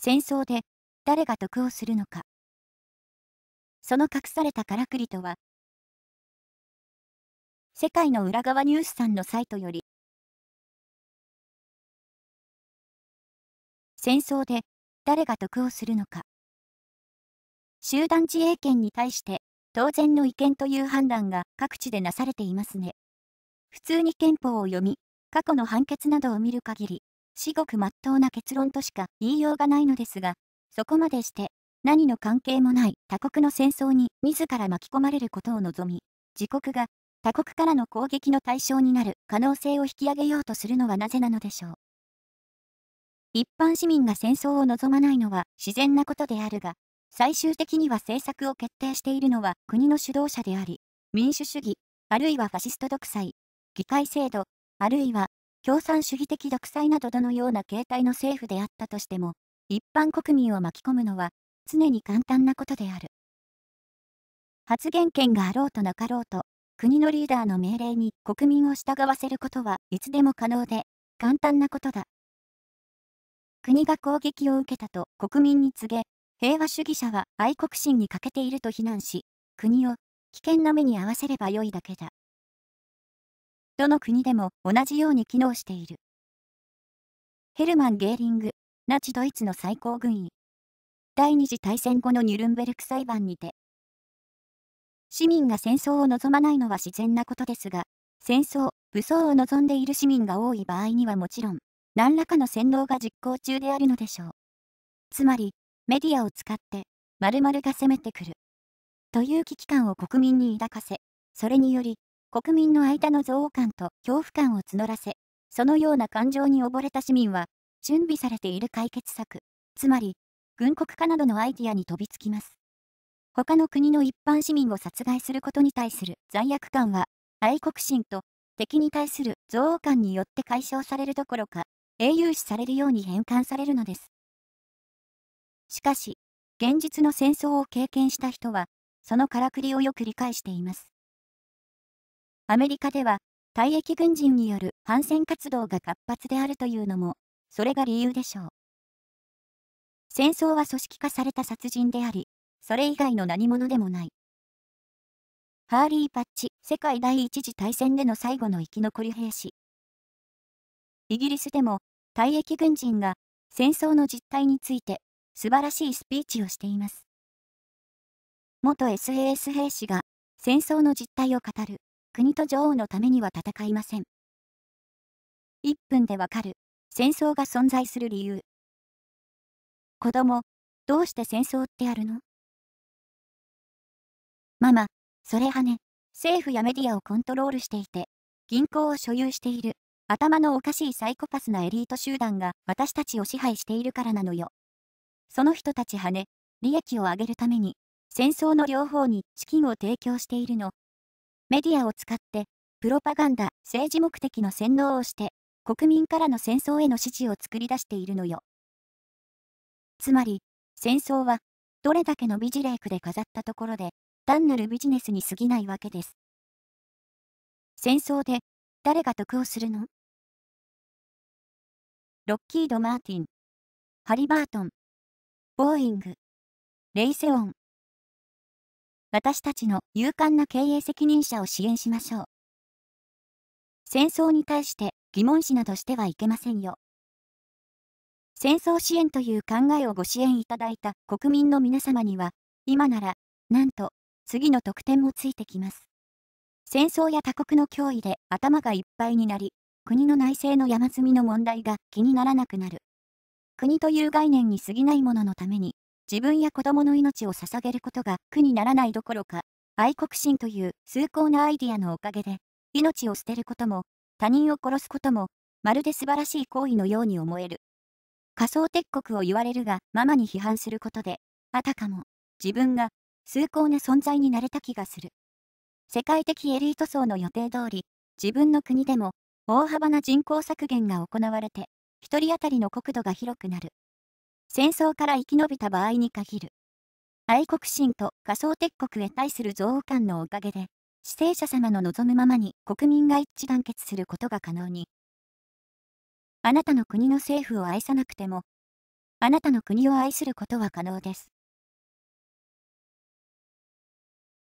戦争で誰が得をするのかその隠されたからくりとは世界の裏側ニュースさんのサイトより戦争で誰が得をするのか集団自衛権に対して当然の違憲という判断が各地でなされていますね普通に憲法を読み過去の判決などを見る限り至極真っ当な結論としか言いようがないのですが、そこまでして、何の関係もない他国の戦争に自ら巻き込まれることを望み、自国が他国からの攻撃の対象になる可能性を引き上げようとするのはなぜなのでしょう。一般市民が戦争を望まないのは自然なことであるが、最終的には政策を決定しているのは国の主導者であり、民主主義、あるいはファシスト独裁、議会制度、あるいは共産主義的独裁などどのような形態の政府であったとしても、一般国民を巻き込むのは常に簡単なことである。発言権があろうとなかろうと、国のリーダーの命令に国民を従わせることはいつでも可能で、簡単なことだ。国が攻撃を受けたと国民に告げ、平和主義者は愛国心に欠けていると非難し、国を危険な目に遭わせればよいだけだ。どの国でも同じように機能している。ヘルマン・ゲーリング、ナチドイツの最高軍医。第二次大戦後のニュルンベルク裁判にて。市民が戦争を望まないのは自然なことですが、戦争、武装を望んでいる市民が多い場合にはもちろん、何らかの洗脳が実行中であるのでしょう。つまり、メディアを使って、〇〇が攻めてくる。という危機感を国民に抱かせ、それにより、国民の間の憎悪感と恐怖感を募らせ、そのような感情に溺れた市民は、準備されている解決策、つまり、軍国化などのアイディアに飛びつきます。他の国の一般市民を殺害することに対する罪悪感は、愛国心と敵に対する憎悪感によって解消されるどころか、英雄視されるように変換されるのです。しかし、現実の戦争を経験した人は、そのからくりをよく理解しています。アメリカでは、退役軍人による反戦活動が活発であるというのも、それが理由でしょう。戦争は組織化された殺人であり、それ以外の何者でもない。ハーリー・パッチ、世界第一次大戦での最後の生き残り兵士。イギリスでも、退役軍人が戦争の実態について、素晴らしいスピーチをしています。元 SAS 兵士が戦争の実態を語る。国と女王のためには戦いません。1分でわかる戦争が存在する理由。子供、どうして戦争ってあるのママ、それはね、政府やメディアをコントロールしていて、銀行を所有している、頭のおかしいサイコパスなエリート集団が私たちを支配しているからなのよ。その人たちはね、利益を上げるために、戦争の両方に資金を提供しているの、メディアを使って、プロパガンダ、政治目的の洗脳をして、国民からの戦争への支持を作り出しているのよ。つまり、戦争は、どれだけの美辞麗句で飾ったところで、単なるビジネスに過ぎないわけです。戦争で、誰が得をするのロッキード・マーティン、ハリバートン、ボーイング、レイセオン、私たちの勇敢な経営責任者を支援しましょう。戦争に対して疑問視などしてはいけませんよ。戦争支援という考えをご支援いただいた国民の皆様には、今なら、なんと、次の特典もついてきます。戦争や他国の脅威で頭がいっぱいになり、国の内政の山積みの問題が気にならなくなる。国という概念に過ぎないもののために、自分や子供の命を捧げることが苦にならないどころか、愛国心という崇高なアイディアのおかげで、命を捨てることも、他人を殺すことも、まるで素晴らしい行為のように思える。仮想敵国を言われるが、ママに批判することで、あたかも、自分が、崇高な存在になれた気がする。世界的エリート層の予定通り、自分の国でも、大幅な人口削減が行われて、1人当たりの国土が広くなる。戦争から生き延びた場合に限る。愛国心と仮想敵国へ対する憎悪感のおかげで、死生者様の望むままに国民が一致団結することが可能に。あなたの国の政府を愛さなくても、あなたの国を愛することは可能です。